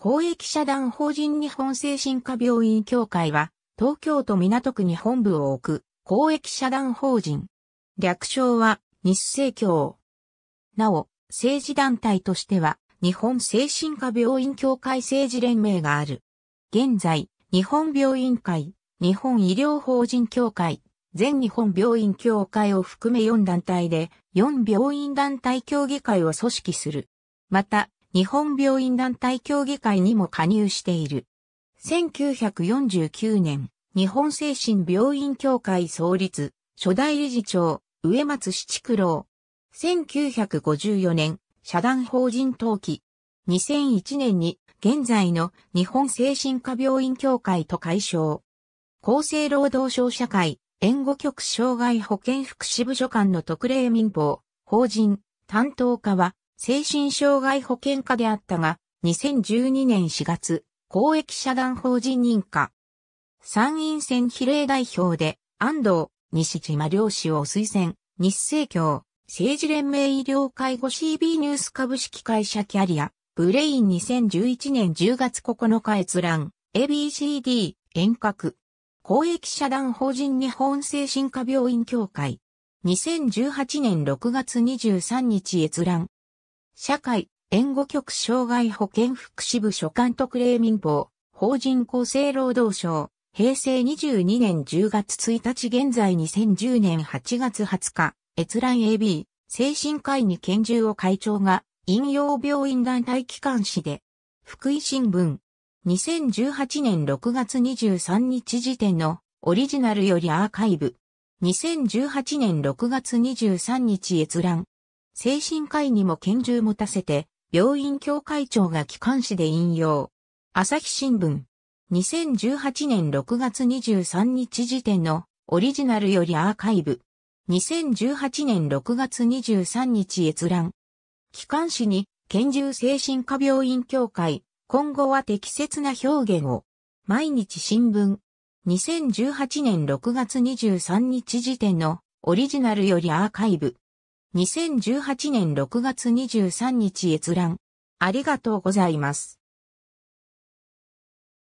公益社団法人日本精神科病院協会は、東京都港区に本部を置く、公益社団法人。略称は、日生協。なお、政治団体としては、日本精神科病院協会政治連盟がある。現在、日本病院会、日本医療法人協会、全日本病院協会を含め4団体で、4病院団体協議会を組織する。また、日本病院団体協議会にも加入している。1949年、日本精神病院協会創立、初代理事長、植松七九郎。1954年、社団法人登記。2001年に、現在の日本精神科病院協会と解消。厚生労働省社会、援護局障害保健福祉部所管の特例民法、法人、担当課は、精神障害保険課であったが、2012年4月、公益社団法人認可。参院選比例代表で、安藤、西島良氏を推薦、日政協、政治連盟医療介護 CB ニュース株式会社キャリア、ブレイン2011年10月9日閲覧、ABCD、遠隔。公益社団法人日本精神科病院協会。2018年6月23日閲覧、社会、援護局障害保健福祉部所管特例民法、法人厚生労働省、平成22年10月1日現在2010年8月20日、閲覧 AB、精神科医に拳銃を会長が、引用病院団体機関誌で、福井新聞、2018年6月23日時点のオリジナルよりアーカイブ。2018年6月23日閲覧。精神科医にも拳銃持たせて、病院協会長が機関誌で引用。朝日新聞。2018年6月23日時点のオリジナルよりアーカイブ。2018年6月23日閲覧。機関誌に、拳銃精神科病院協会、今後は適切な表現を。毎日新聞。2018年6月23日時点のオリジナルよりアーカイブ。2018年6月23日閲覧。ありがとうございます。